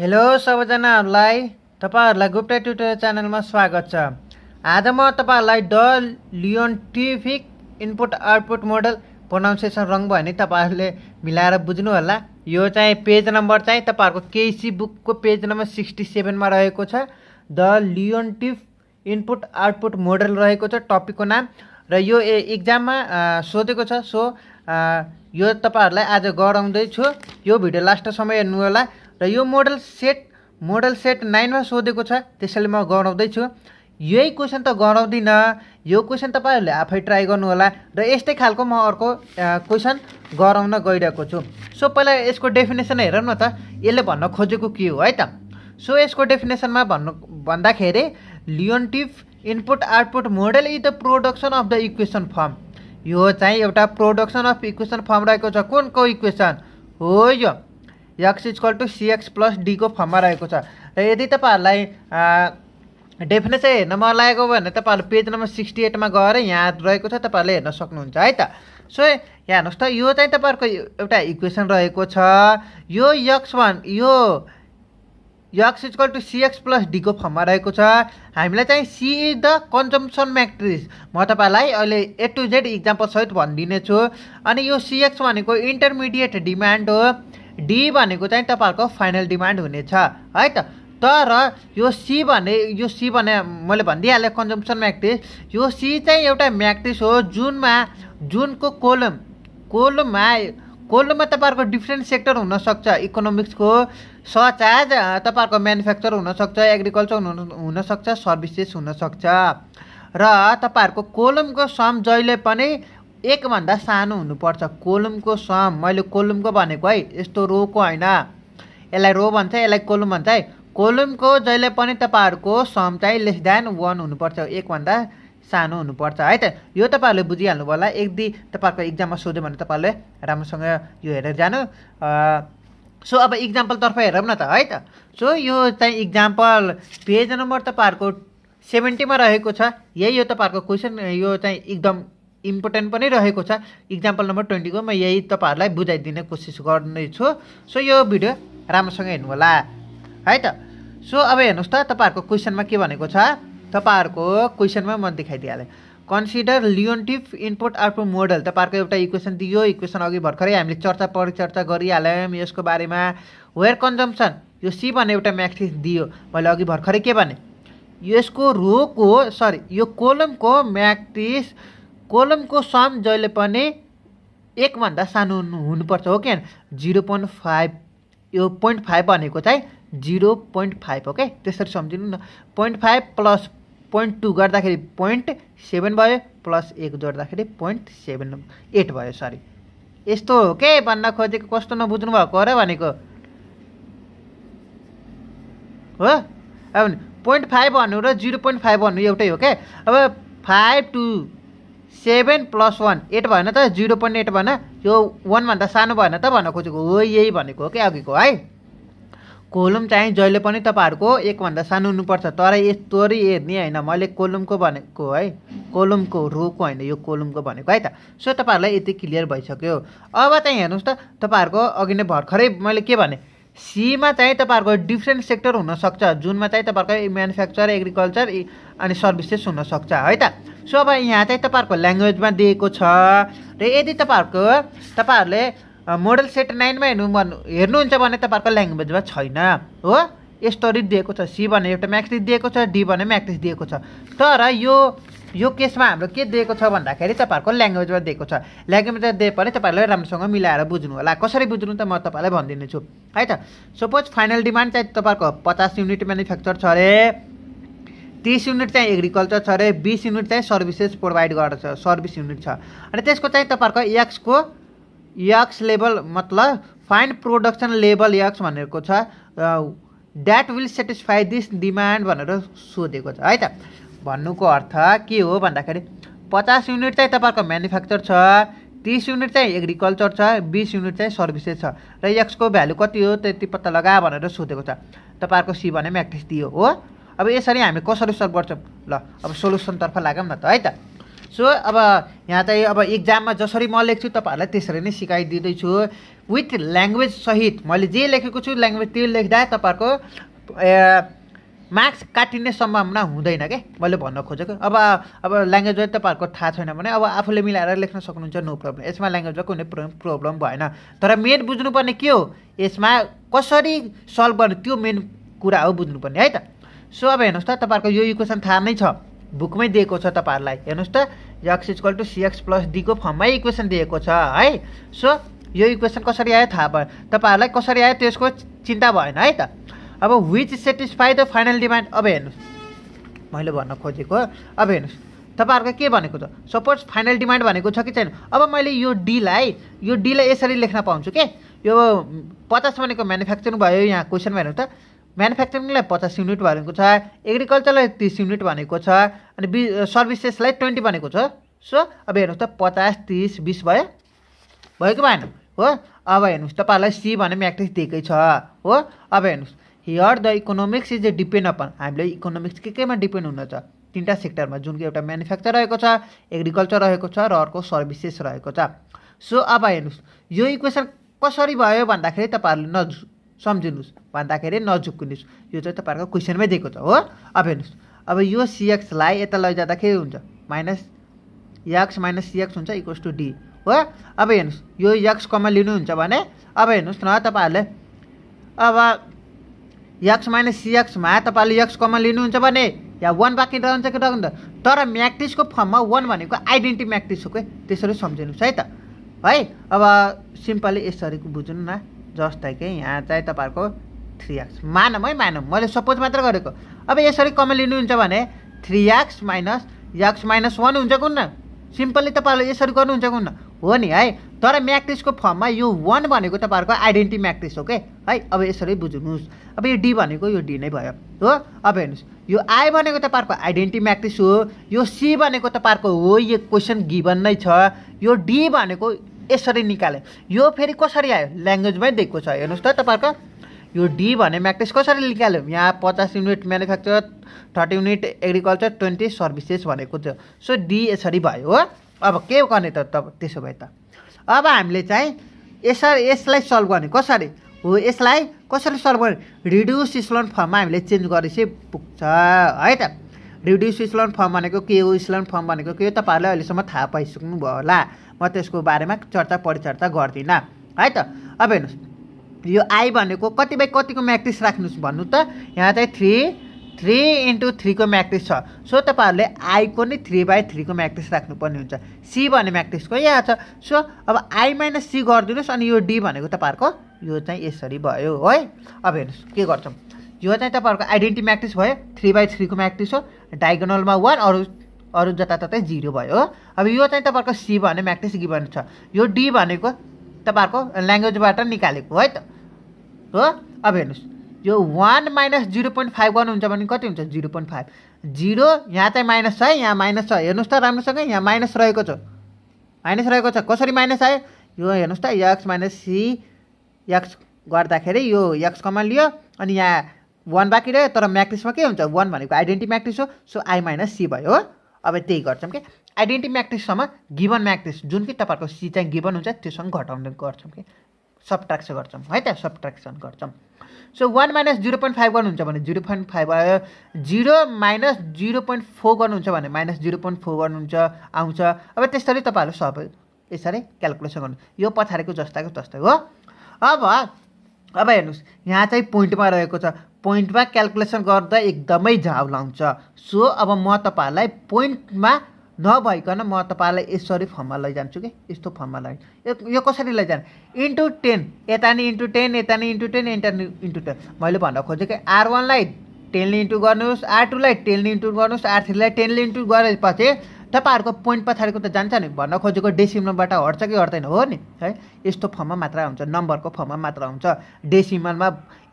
hello सबैजनाहरूलाई तपाईँहरूलाई Gupta tutor च्यानलमा स्वागत छ आज म तपाईँहरूलाई the Leontief input output model pronunciation wrong भयो भने तपाईँहरूले मिलाएर बुझ्नु होला यो चाहिँ पेज नम्बर चाहिँ तपाईँहरूको केसी बुकको पेज नम्बर सिक्सटी सेभेनमा रहेको छ द टिफ इनपुट आउटपुट मोडल रहेको छ टपिकको नाम र यो इक्जाममा सोधेको छ सो यो तपाईँहरूलाई आज गराउँदैछु यो भिडियो लास्ट समय हेर्नु होला र यो मोडल सेट मोडल सेट नाइनमा सोधेको छ त्यसैले म गराउँदैछु यही क्वेसन त गराउँदिनँ यो क्वेसन तपाईँहरूले आफै ट्राई गर्नुहोला र यस्तै खालको म अर्को क्वेसन गराउन गइरहेको छु सो पहिला यसको डेफिनेसन हेरौँ न त यसले भन्न खोजेको के हो है त सो यसको डेफिनेसनमा भन्नु भन्दाखेरि Leontief input output model is the production of the equation form यो चाहिँ एउटा प्रोडक्सन अफ इक्वेसन फर्म रहेको छ कुनको इक्वेसन हो यो X equal to C X plus डीको फर्ममा रहेको छ र यदि तपाईँहरूलाई डेफिनेसन हेर्न मन लागेको भने तपाईँहरू पेज नम्बर सिक्सटी एटमा गएर यहाँ रहेको छ तपाईँहरूले हेर्न सक्नुहुन्छ है त सो यहाँ हेर्नुहोस् त यो चाहिँ तपाईँहरूको एउटा इक्वेसन रहेको छ यो यक्स वान यो X equal to C X plus डीको फर्ममा रहेको छ हामीलाई चाहिँ C is the consumption matrix म तपाईँलाई अहिले ए टु जेड इक्जाम्पलसहित भनिदिनेछु अनि यो सिएक्स भनेको इन्टरमिडिएट डिमान्ड हो डी भनेको चाहिँ तपाईँहरूको फाइनल डिमान्ड हुनेछ है त तर यो सी भने यो सी भने मैले भनिदिइहालेँ कन्जम्सन म्याक्टिस यो सी चाहिँ एउटा म्याक्टिस हो जुनमा जुनको कोलम कोलममा कोलममा तपाईँहरूको डिफ्रेन्ट सेक्टर हुनसक्छ इकोनोमिक्सको सचाज तपाईँहरूको म्यानुफ्याक्चर हुनसक्छ एग्रिकल्चर हुन हुनसक्छ सर्भिसेस हुनसक्छ र तपाईँहरूको कोलमको सम जहिले पनि एकभन्दा सानो हुनुपर्छ कोलुमको सम मैले कोलुमको भनेको है यस्तो रोको होइन यसलाई रो भन्छ यसलाई कोलुम भन्छ है कोलुमको जहिले पनि तपाईँहरूको सम चाहिँ लेस देन वान हुनुपर्छ एकभन्दा सानो हुनुपर्छ है त यो तपाईँहरूले बुझिहाल्नु होला यदि तपाईँहरूको इक्जाममा सोध्यो भने तपाईँहरूले राम्रोसँग यो हेरेर जानु सो अब इक्जाम्पलतर्फ हेरौँ न त है त सो यो चाहिँ इक्जाम्पल पेज नम्बर तपाईँहरूको सेभेन्टीमा रहेको छ यही यो तपाईँहरूको क्वेसन यो चाहिँ एकदम इम्पोर्टेन्ट पनि रहेको छ इक्जाम्पल नम्बर ट्वेन्टीको म यही तपाईँहरूलाई बुझाइदिने कोसिस गर्नेछु सो यो भिडियो राम्रोसँग हेर्नु होला है त सो अब हेर्नुहोस् त तपाईँहरूको क्वेसनमा के भनेको छ तपाईँहरूको क्वेसनमा म देखाइदिइहालेँ consider Leontief input output model तपाईँहरूको एउटा इक्वेसन दियो इक्वेसन अघि भर्खरै हामीले चर्चा परिचर्चा गरिहाल्यौँ यसको बारेमा वेयर कन्जम्सन यो सी भन्ने एउटा म्याक्सिस दियो मैले अघि भर्खरै के भने यसको रोको सरी यो कोलमको म्याक्टिस कोलमको सम जहिले पनि एकभन्दा सानो हुनुपर्छ हो क्या जिरो पोइन्ट फाइभ यो पोइन्ट फाइभ भनेको चाहिँ जिरो पोइन्ट फाइभ हो क्या त्यसरी सम्झिनु न point five plus point two गर्दाखेरि पोइन्ट सेभेन भयो प्लस एक जोड्दाखेरि पोइन्ट सेभेन एट भयो सरी यस्तो हो के भन्न खोजेको कस्तो नबुझ्नु भएको र भनेको हो अब पोइन्ट फाइभ भन्नु र जिरो पोइन्ट फाइभ भन्नु एउटै हो क्या अब five two seven plus one eight भएन त जिरो पोइन्ट एट भएन यो वानभन्दा सानो भएन त भन्न खोजेको हो यही भनेको हो कि अघिको है कोलुम चाहिँ जहिले पनि तपाईँहरूको एकभन्दा सानो हुनुपर्छ तर यस्तोरी हेर्ने होइन मैले कोलुमको भनेको है कोलुमको रोको होइन यो कोलुमको भनेको है त सो तपाईँहरूलाई यति क्लियर भइसक्यो अब चाहिँ हेर्नुहोस् त तपाईँहरूको अघि नै भर्खरै मैले के भने सीमा चाहिँ तपाईँहरूको डिफ्रेन्ट सेक्टर हुनसक्छ जुनमा चाहिँ तपाईँहरूको म्यानुफ्याक्चर एग्रिकल्चर अनि सर्भिसेस हुनसक्छ है त सो अब यहाँ चाहिँ तपाईँहरूको ल्याङ्ग्वेजमा दिएको छ र यदि तपाईँहरूको तपाईँहरूले मोडल सेट नाइनमा हेर्नु भन्नु हेर्नुहुन्छ भने तपाईँहरूको ल्याङ्ग्वेजमा छैन हो यस्तो रिट दिएको छ सी भने एउटा म्याक्सिस दिएको छ डी भने म्याक्सिस दिएको छ तर यो यो केसमा हाम्रो के दिएको छ भन्दाखेरि तपाईँहरूको ल्याङ्ग्वेजमा दिएको छ ल्याङ्ग्वेजमा दिए पनि तपाईँहरूले राम्रोसँग मिलाएर बुझ्नु होला कसरी बुझ्नु त म तपाईँलाई भनिदिनेछु है त सपोज फाइनल डिमान्ड चाहिँ तपाईँहरूको पचास युनिट म्यानुफ्याक्चर छ अरे तिस युनिट चाहिँ एग्रिकल्चर छ अरे बिस युनिट चाहिँ सर्भिसेस प्रोभाइड गर्छ सर्भिस युनिट छ अनि त्यसको चाहिँ तपाईँहरूको यक्सको यक्स लेभल मतलब फाइन प्रोडक्सन लेभल यक्स भनेको छ that will satisfy this demand भनेर सोधेको छ है त भन्नुको अर्थ के हो भन्दाखेरि पचास युनिट चाहिँ तपाईँहरूको म्यानुफ्याक्चर छ तिस युनिट चाहिँ एग्रिकल्चर छ बिस युनिट चाहिँ सर्भिसेस छ र यक्सको भ्यालु कति हो त्यति पत्ता लगा भनेर सोधेको छ तपाईँहरूको सी भने म्याक्टिस दियो हो अब यसरी हामी कसरी सल्भ गर्छौँ ल अब सोल्युसनतर्फ लागौँ न त है त सो अब यहाँ चाहिँ अब इक्जाममा जसरी म लेख्छु तपाईँहरूलाई त्यसरी नै सिकाइदिँदैछु विथ ल्याङ्ग्वेज सहित मैले जे लेखेको छु ल्याङ्ग्वेज त्यो लेख्दा तपाईँहरूको मार्क्स काटिने सम्भावना हुँदैन के मैले भन्न खोजेको अब अब ल्याङ्ग्वेजमा तपाईँहरूको थाहा छैन भने अब आफूले मिलाएर लेख्न सक्नुहुन्छ नो प्रब्लम यसमा ल्याङ्ग्वेजमा कुनै प्रब्लम भएन तर मेन बुझ्नुपर्ने के हो यसमा कसरी सल्भ गर्ने त्यो मेन कुरा हो बुझ्नुपर्ने है त सो अब हेर्नुहोस् त तपाईँहरूको यो इक्वेसन थाहा नै छ बुकमै दिएको छ तपाईँहरूलाई हेर्नुहोस् त X equal to C X plus डीको फर्ममै इक्वेसन दिएको छ है सो यो इक्वेसन कसरी आयो थाहा भयो तपाईँहरूलाई कसरी आयो त्यसको चिन्ता भएन है त अब which satisfy the final demand अब हेर्नुहोस् मैले भन्न खोजेको अब हेर्नुहोस् तपाईँहरूको के भनेको छ सपोज फाइनल डिमान्ड भनेको छ कि छैन अब मैले यो डीलाई यो डीलाई यसरी लेख्न पाउँछु के यो पचास भनेको म्यानुफ्याक्चरिङ भयो यहाँ क्वेसनमा हेर्नु त म्यानुफ्याक्चरिङलाई पचास युनिट भनेको छ एग्रिकल्चरलाई तिस युनिट भनेको छ अनि बि सर्भिसेसलाई ट्वेन्टी भनेको छ सो अब हेर्नुहोस् त पचास तिस बिस भयो भएको भएन हो अब हेर्नुहोस् तपाईँहरूलाई सी भने म्याट्रिक्स दिएकै छ हो अब हेर्नुहोस् here the economics is a depend upon हामीले इकोनोमिक्स के केमा डिपेन्ड हुन छ तिनवटा सेक्टरमा जुन कि एउटा म्यानुफ्याक्चर रहेको छ एग्रिकल्चर रहेको छ र अर्को सर्भिसेस रहेको छ सो अब हेर्नुहोस् यो इक्वेसन कसरी भयो भन्दाखेरि तपाईँहरूले न सम्झिनुहोस् भन्दाखेरि नझुक्नुहोस् यो चाहिँ तपाईँहरूको क्वेसनमै दिएको छ हो अब हेर्नुहोस् अब यो सिएक्सलाई यता लैजाँदा के हुन्छ माइनस यक्स माइनस सिएक्स हुन्छ इक्वल्स टु डी हो अब हेर्नुहोस् यो यक्स कमा लिनुहुन्छ भने अब हेर्नुहोस् न तपाईँहरूले अब यक्स माइनस सिएक्समा तपाईँले यक्स कमा लिनुहुन्छ भने या वान बाँकी रहन्छ कि रहन्छ तर म्याक्टिसको फर्ममा वान भनेको आइडेन्टिटी म्याक्टिस हो कि त्यसरी सम्झिनुहोस् है त है अब सिम्पली यसरी बुझ्नु न जस्तै कि यहाँ चाहिँ तपाईँहरूको थ्री एक्स मानौँ है मानौँ मैले सपोज मात्र गरेको अब यसरी कमन लिनुहुन्छ भने three X minus X minus one हुन्छ कुन्न सिम्पल्ली तपाईँहरूले यसरी गर्नुहुन्छ कुन्न हो नि है तर म्याट्रिक्सको फर्ममा यो वान भनेको तपाईँहरूको आइडेन्टिटी म्याट्रिक्स हो के है अब यसरी बुझ्नुहोस् अब यो डी भनेको यो डी नै भयो हो अब हेर्नुहोस् यो आई भनेको तपाईँहरूको आइडेन्टिटी म्याट्रिक्स हो यो सी भनेको तपाईँहरूको हो यो क्वेसन गिभन नै छ यो डी भनेको यसरी निकालेँ यो फेरि कसरी आयो ल्याङ्ग्वेजमै दिएको छ हेर्नुहोस् त तपाईँहरूको यो डी भने म्याट्रिक्स कसरी निकाल्यो यहाँ पचास unit manufacture thirty unit agriculture twenty services भनेको थियो सो डी यसरी भयो हो अब के गर्ने त त्यसो भए त अब हामीले चाहिँ यस यसलाई सल्भ गर्ने कसरी हो यसलाई कसरी सल्भ गर्ने रिड्युस स्लोन फर्ममा हामीले चेन्ज गरेपछि पुग्छ है त रिड्युस स्लर्न फर्म भनेको के हो स्लर्न फर्म भनेको के हो तपाईँहरूले अहिलेसम्म थाहा पाइसक्नु भयो होला म त्यसको बारेमा चर्चा परिचर्चा गर्दिनँ है त अब हेर्नुहोस् यो आई भनेको कति बाई कतिको म्याट्रिक्स राख्नुहोस् भन्नु त यहाँ चाहिँ थ्री थ्री इन्टु थ्रीको म्याट्रिक्स छ सो तपाईँहरूले आईको नै थ्री बाई थ्रीको म्याट्रिक्स राख्नुपर्ने हुन्छ सी भन्ने म्याट्रिक्सको यहाँ छ सो अब आई माइनस सी गरिदिनुहोस् अनि यो डी भनेको तपाईँहरूको यो चाहिँ यसरी भयो है अब हेर्नुहोस् के गर्छौँ यो चाहिँ तपाईँहरूको आइडेन्टिटी म्याट्रिक्स भयो थ्री बाई थ्रीको म्याट्रिक्स हो डायगोनलमा वान अरू अरू जताततै जिरो भयो हो अब यो चाहिँ तपाईँहरूको सी भन्ने म्याट्रिक्स गिभन छ यो डी भनेको तपाईँहरूको ल्याङ्ग्वेजबाट निकालेको है त हो अब हेर्नुहोस् यो one minus zero point five one हुन्छ भने कति हुन्छ जिरो पोइन्ट फाइभ जिरो यहाँ चाहिँ माइनस छ है यहाँ माइनस छ हेर्नुहोस् त राम्रोसँग यहाँ माइनस रहेको छ माइनस रहेको छ कसरी माइनस आयो यो हेर्नुहोस् त यक्स माइनस सी एक्स गर्दाखेरि यो एक्स कमा लियो अनि यहाँ वान बाँकी रह्यो तर म्याट्रिक्समा के हुन्छ वान भनेको आइडेन्टी म्याट्रिक्स हो सो आई माइनस सी भयो हो अब त्यही गर्छौँ कि आइडेन्टी म्याट्रिक्ससम्म गिभन म्याट्रिक्स जुन कि तपाईँहरूको सी चाहिँ गिभन हुन्छ त्योसँग घटाउने गर्छौँ कि सब्ट्राक्सन गर्छौँ है त सब्ट्राक्सन गर्छौँ so one minus zero point five गर्नुहुन्छ भने जिरो पोइन्ट फाइभ आयो zero minus zero point four गर्नुहुन्छ भने माइनस जिरो पोइन्ट फोर गर्नुहुन्छ आउँछ अब त्यसरी तपाईँहरू सबै यसरी क्यालकुलेसन गर्नु यो पछाडिको जस्ताको तस्तै हो अब अब हेर्नुहोस् यहाँ चाहिँ पोइन्टमा रहेको छ पोइन्टमा क्यालकुलेसन गर्दा एकदमै झाउ लाउँछ सो अब म तपाईँहरूलाई पोइन्टमा नभइकन म तपाईँलाई यसरी फर्ममा लैजान्छु कि यस्तो फर्ममा लै यो कसरी लैजाने इन्टु टेन यता नि इन्टु टेन यता नि इन्टु टेन यता नि इन्टु टेन मैले भन्न खोजेँ आर वानलाई टेनले इन्टु गर्नुहोस् आर टूलाई टेनले इन्टु गर्नुहोस् आर थ्रीलाई टेनले इन्टु गरेपछि तपाईँहरूको पोइन्ट पछाडिको त जान्छ नि भन्न खोजेको डेसिमलबाट हट्छ कि हट्दैन हो नि है यस्तो फर्ममा मात्र आउँछ नम्बरको फर्ममा मात्र आउँछ डेसिमलमा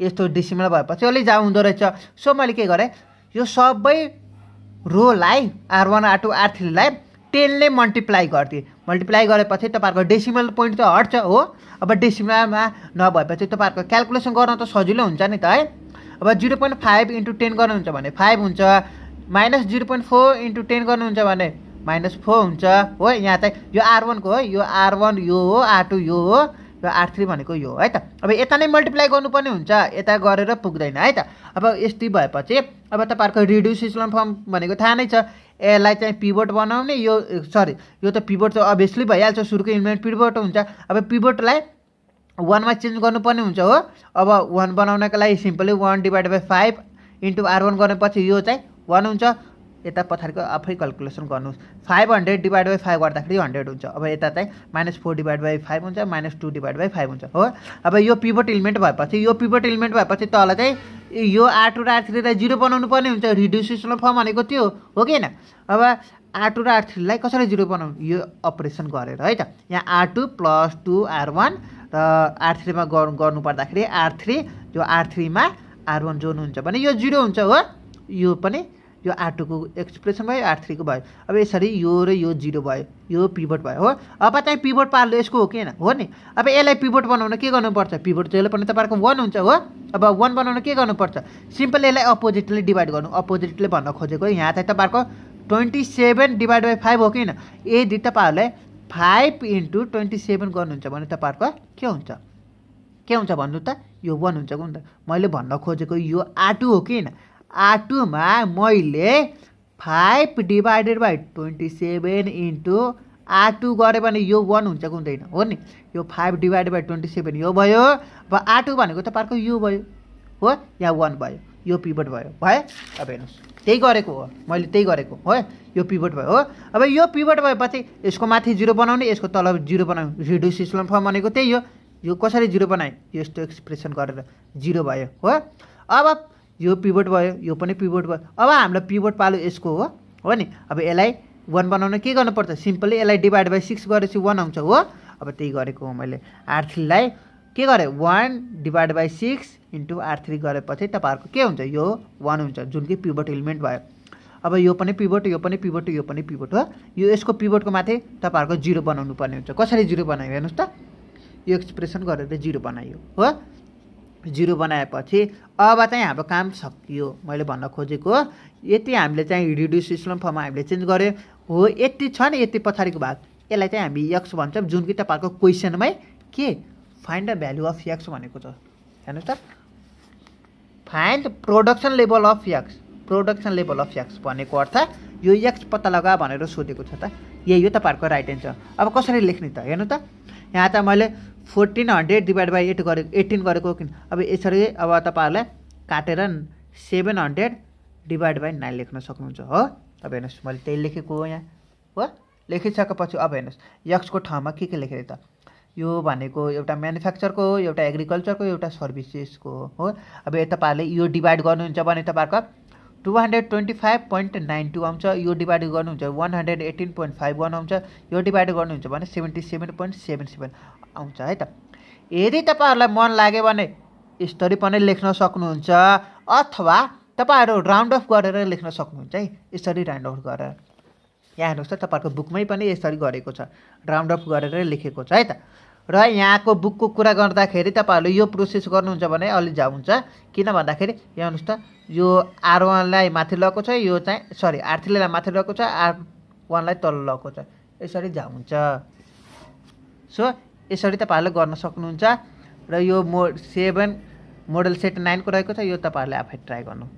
यस्तो डेसिमल भएपछि अलि जा हुँदो रहेछ सो मैले के गरेँ यो सबै रोलाई R one R two R थ्रीलाई टेनले मल्टिप्लाई गरिदिएँ मल्टिप्लाई गरेपछि तपाईँहरूको डेसिमल पोइन्ट त हट्छ हो अब डेसिमलमा नभएपछि तपाईँहरूको क्यालकुलेसन गर्न त सजिलो हुन्छ नि त है अब zero point five into ten गर्नुहुन्छ भने फाइभ हुन्छ minus zero point four into ten गर्नुहुन्छ भने माइनस फोर हुन्छ हो यहाँ चाहिँ यो आर वानको हो यो आर वान यो हो आर टू यो हो र आर थ्री भनेको यो हो है त अब यता नै मल्टिप्लाई गर्नुपर्ने हुन्छ यता गरेर पुग्दैन है त अब यस्तै भएपछि अब तपाईँहरूको रिड्युस फर्म भनेको थाहा नै छ यसलाई चाहिँ पिबोट बनाउने यो सरी यो त पिबोट त अभियसली भइहाल्छ सुरुको इन्भेन्ट पिबोट हुन्छ अब पिबोटलाई वानमा चेन्ज गर्नुपर्ने हुन्छ हो अब वान बनाउनको लागि simply one divide by five into R one गरेपछि यो चाहिँ वान हुन्छ यता पछाडिको आफै क्यालकुलेसन गर्नुहोस् five hundred divide by five गर्दाखेरि हन्ड्रेड हुन्छ अब यता चाहिँ minus four divide by five हुन्छ minus two divide by five हुन्छ हो अब यो पिभट इलिमेन्ट भएपछि यो पिभट इलिमेन्ट भएपछि तल चाहिँ यो आर टू र आर थ्रीलाई जिरो बनाउनु पर्ने हुन्छ रिड्युसेसनल फर्म भनेको त्यो हो कि होइन अब आर टू र आर थ्रीलाई कसरी जिरो बनाउनु यो अपरेसन गरेर है त यहाँ R two plus two R one र आर थ्रीमा गर्नु पर्दाखेरि आर थ्री जो आर थ्रीमा आर वान जोन हुन्छ भने यो जिरो हुन्छ हो यो पनि यो आर टूको एक्सप्रेसन भयो आर थ्रीको भयो अब यसरी यो र यो जिरो भयो यो पिभोट भयो हो अब चाहिँ पिभोट पार्नु यसको हो होइन हो नि अब यसलाई पिभोट बनाउन के गर्नुपर्छ पिभोट जहिले पनि तपाईँको वान हुन्छ हो अब वान बनाउन के गर्नुपर्छ सिम्पल यसलाई अपोजिटले डिभाइड गर्नु अपोजिटले भन्न खोजेको यहाँ चाहिँ तपाईँहरूको twenty seven divide by five हो कि होइन यदि तपाईँहरूलाई फाइभ इन्टु ट्वेन्टी सेभेन गर्नुहुन्छ भने तपाईँहरूको के हुन्छ के हुन्छ भन्नु त यो वान हुन्छ कुन त मैले भन्न खोजेको यो आटु हो कि होइन आर टूमा मैले five divided by twenty seven into R two गऱ्यो भने यो वान हुन्छ कि हुँदैन हो नि यो five divided by twenty seven यो भयो अब आर टू भनेको तपाईँको यो भयो हो यहाँ वान भयो यो पिभट भयो भयो अब हेर्नुहोस् त्यही गरेको हो मैले त्यही गरेको हो यो पिभट भयो हो अब यो पिभट भएपछि यसको माथि जिरो बनाउने यसको तल जिरो बनाउने रिड्युस इस्लम फर्म भनेको त्यही हो यो कसरी जिरो बनाएँ यस्तो एक्सप्रेसन गरेर जिरो भयो हो अब यो पिभोट भयो यो पनि पिभोट भयो अब हामीलाई पिभोट पालो यसको हो हो नि अब यसलाई वान बनाउन के गर्नुपर्छ सिम्पली यसलाई डिभाइड बाई सिक्स गरेपछि वान आउँछ हो अब त्यही गरेको हो मैले आर थ्रीलाई के गरेँ one divide by six into R three गरेपछि तपाईँहरूको के हुन्छ यो वान हुन्छ जुन कि पिभोट इलिमेन्ट भयो अब यो पनि पिभोट यो पनि पिभोट यो पनि पिभोट हो यो यसको पिभोटको माथि तपाईँहरूको जिरो बनाउनु पर्ने हुन्छ कसरी जिरो बनायो हेर्नुहोस् त यो एक्सप्रेसन गरेर जिरो बनायो हो जिरो बनाएपछि अब चाहिँ हाम्रो काम सकियो मैले भन्न खोजेको यति हामीले चाहिँ रिड्युस स्लोन फर्ममा हामीले चेन्ज गऱ्यो हो यति छ नि यति पछाडिको भाग यसलाई चाहिँ हामी यक्स भन्छौँ जुन कि तपाईँहरूको क्वेसनमै के find the value of X भनेको छ हेर्नुहोस् त find production level of X production level of X भनेको अर्थ यो यक्स पत्ता लगा भनेर सोधेको छ त यही हो तपाईँहरूको राइट एन्सर अब कसरी लेख्ने त हेर्नु त यहाँ त मैले fourteen hundred divide by eight गरेको एट्टिन गरेको किन अब यसरी अब तपाईँहरूलाई काटेर seven hundred divide by nine लेख्न सक्नुहुन्छ हो अब हेर्नुहोस् मैले त्यही लेखेको हो यहाँ हो लेखिसकेपछि अब हेर्नुहोस् यक्सको ठाउँमा के के लेखेँ त यो भनेको एउटा म्यानुफ्याक्चरको हो एउटा एग्रिकल्चरको एउटा सर्भिसेसको हो अब तपाईँहरूले यो डिभाइड गर्नुहुन्छ भने तपाईँहरूको two hundred twenty five point nine two आउँछ यो डिभाइड गर्नुहुन्छ one hundred eighteen point five one आउँछ यो डिभाइड गर्नुहुन्छ भने seventy seven point seven seven आउँछ है त यदि तपाईँहरूलाई मन लाग्यो भने स्टोरी पनि लेख्न सक्नुहुन्छ अथवा तपाईँहरू राउन्ड अफ गरेर लेख्न सक्नुहुन्छ है यसरी राउन्ड अफ गरेर यहाँ हेर्नुहोस् त तपाईँहरूको बुकमै पनि यसरी गरेको छ राउन्ड अफ गरेर लेखेको छ है त र यहाँको बुकको कुरा गर्दाखेरि तपाईँहरूले यो प्रोसेस गर्नुहुन्छ भने अलि झा हुन्छ किन भन्दाखेरि यहाँ हेर्नुहोस् त यो आर वानलाई माथि लगेको छ यो चाहिँ सरी आर थ्रीलाई माथि लगेको छ आर वानलाई तल लगेको छ यसरी झा हुन्छ सो यसरी तपाईँहरूले गर्न सक्नुहुन्छ र यो मो सेभेन मोडल सेट नाइनको रहेको छ यो तपाईँहरूले आफै ट्राई गर्नु